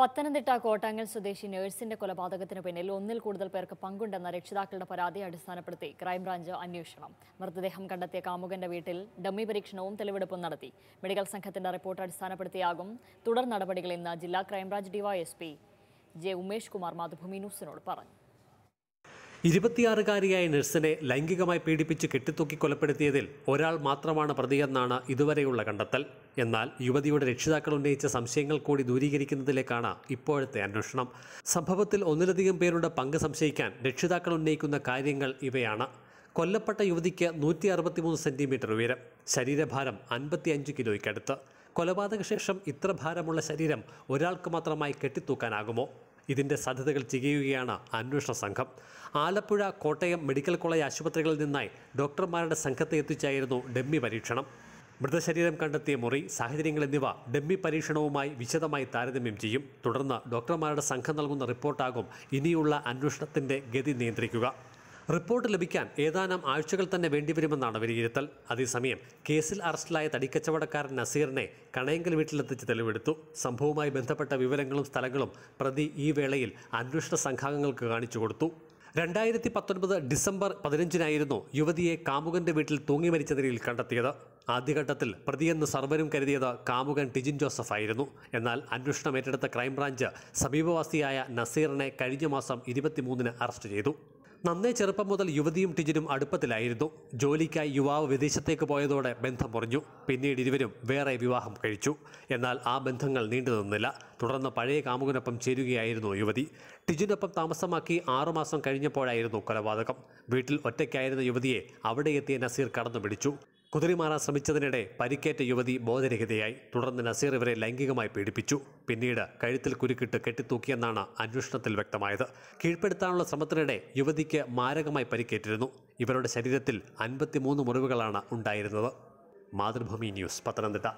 പത്തനംതിട്ട കോട്ടാങ്ങൽ സ്വദേശി നഴ്സിന്റെ കൊലപാതകത്തിന് പിന്നിൽ ഒന്നിൽ കൂടുതൽ പേർക്ക് പങ്കുണ്ടെന്ന രക്ഷിതാക്കളുടെ പരാതി അടിസ്ഥാനപ്പെടുത്തി ക്രൈംബ്രാഞ്ച് അന്വേഷണം മൃതദേഹം കണ്ടെത്തിയ കാമുകന്റെ വീട്ടിൽ ഡമ്മി പരീക്ഷണവും തെളിവെടുപ്പും നടത്തി മെഡിക്കൽ സംഘത്തിന്റെ റിപ്പോർട്ട് അടിസ്ഥാനപ്പെടുത്തിയാകും തുടർ നടപടികൾ ഇന്ന് ജില്ലാ crime branch DYSP J Umesh Kumar Mathrubhumi ന്യൂസിനോട് പറഞ്ഞു ഇരുപത്തിയാറുകാരിയായ നഴ്സിനെ ലൈംഗികമായി പീഡിപ്പിച്ച് കെട്ടിത്തൂക്കി കൊലപ്പെടുത്തിയതിൽ ഒരാൾ മാത്രമാണ് പ്രതിയെന്നാണ് ഇതുവരെയുള്ള കണ്ടെത്തൽ എന്നാൽ യുവതിയുടെ രക്ഷിതാക്കൾ ഉന്നയിച്ച സംശയങ്ങൾ കൂടി ദൂരീകരിക്കുന്നതിലേക്കാണ് ഇപ്പോഴത്തെ അന്വേഷണം സംഭവത്തിൽ ഒന്നിലധികം പേരുടെ പങ്ക് സംശയിക്കാൻ രക്ഷിതാക്കൾ ഉന്നയിക്കുന്ന കാര്യങ്ങൾ ഇവയാണ് കൊല്ലപ്പെട്ട യുവതിക്ക് നൂറ്റി അറുപത്തിമൂന്ന് സെൻറ്റിമീറ്റർ ഉയരം ശരീരഭാരം അഞ്ച് കിലോയ്ക്കടുത്ത് കൊലപാതകശേഷം ഇത്ര ഭാരമുള്ള ശരീരം ഒരാൾക്ക് മാത്രമായി കെട്ടിത്തൂക്കാനാകുമോ ഇതിന്റെ സാധ്യതകൾ തികയുകയാണ് അന്വേഷണ സംഘം ആലപ്പുഴ കോട്ടയം മെഡിക്കൽ കോളേജ് ആശുപത്രികളിൽ നിന്നായി ഡോക്ടർമാരുടെ സംഘത്തെ എത്തിച്ചായിരുന്നു ഡെമ്മി പരീക്ഷണം മൃതശരീരം കണ്ടെത്തിയ മുറി സാഹചര്യങ്ങൾ എന്നിവ ഡെമ്മി പരീക്ഷണവുമായി വിശദമായി താരതമ്യം ചെയ്യും തുടർന്ന് ഡോക്ടർമാരുടെ സംഘം നൽകുന്ന റിപ്പോർട്ടാകും ഇനിയുള്ള അന്വേഷണത്തിൻ്റെ ഗതി നിയന്ത്രിക്കുക റിപ്പോർട്ട് ലഭിക്കാൻ ഏതാനും ആഴ്ചകൾ തന്നെ വേണ്ടിവരുമെന്നാണ് വിലയിരുത്തൽ അതേസമയം കേസിൽ അറസ്റ്റിലായ തടിക്കച്ചവടക്കാരൻ നസീറിനെ കണയങ്കൽ വീട്ടിലെത്തിച്ച് തെളിവെടുത്തു സംഭവവുമായി ബന്ധപ്പെട്ട വിവരങ്ങളും സ്ഥലങ്ങളും പ്രതി ഈ വേളയിൽ അന്വേഷണ സംഘാംഗങ്ങൾക്ക് കാണിച്ചു കൊടുത്തു രണ്ടായിരത്തി പത്തൊൻപത് ഡിസംബർ പതിനഞ്ചിനായിരുന്നു യുവതിയെ കാമുകന്റെ വീട്ടിൽ തൂങ്ങി മരിച്ച നിലയിൽ കണ്ടെത്തിയത് ആദ്യഘട്ടത്തിൽ പ്രതിയെന്ന് സർവരും കരുതിയത് കാമുകൻ ടിജിൻ ജോസഫ് ആയിരുന്നു എന്നാൽ അന്വേഷണം ഏറ്റെടുത്ത ക്രൈംബ്രാഞ്ച് സമീപവാസിയായ നസീറിനെ കഴിഞ്ഞ മാസം ഇരുപത്തിമൂന്നിന് അറസ്റ്റ് ചെയ്തു നന്നേ ചെറുപ്പം മുതൽ യുവതിയും ടിജിനും അടുപ്പത്തിലായിരുന്നു ജോലിക്കായി യുവാവ് വിദേശത്തേക്ക് പോയതോടെ ബന്ധം മുറിഞ്ഞു പിന്നീട് ഇരുവരും വേറെ വിവാഹം കഴിച്ചു എന്നാൽ ആ ബന്ധങ്ങൾ നീണ്ടുനിന്നില്ല തുടർന്ന് പഴയ കാമുകനൊപ്പം ചേരുകയായിരുന്നു യുവതി ടിജിനൊപ്പം താമസമാക്കി ആറുമാസം കഴിഞ്ഞപ്പോഴായിരുന്നു കൊലപാതകം വീട്ടിൽ ഒറ്റയ്ക്കായിരുന്ന യുവതിയെ അവിടെ എത്തിയ നസീർ കടന്നു പിടിച്ചു കുതിരിമാറാൻ ശ്രമിച്ചതിനിടെ പരിക്കേറ്റ യുവതി ബോധരഹിതയായി തുടർന്ന് നസീർ ഇവരെ ലൈംഗികമായി പീഡിപ്പിച്ചു പിന്നീട് കഴുത്തിൽ കുരുക്കിട്ട് കെട്ടിത്തൂക്കിയെന്നാണ് അന്വേഷണത്തിൽ വ്യക്തമായത് കീഴ്പ്പെടുത്താനുള്ള ശ്രമത്തിനിടെ യുവതിക്ക് മാരകമായി പരിക്കേറ്റിരുന്നു ഇവരുടെ ശരീരത്തിൽ അൻപത്തിമൂന്ന് മുറിവുകളാണ് ഉണ്ടായിരുന്നത് മാതൃഭൂമി ന്യൂസ് പത്തനംതിട്ട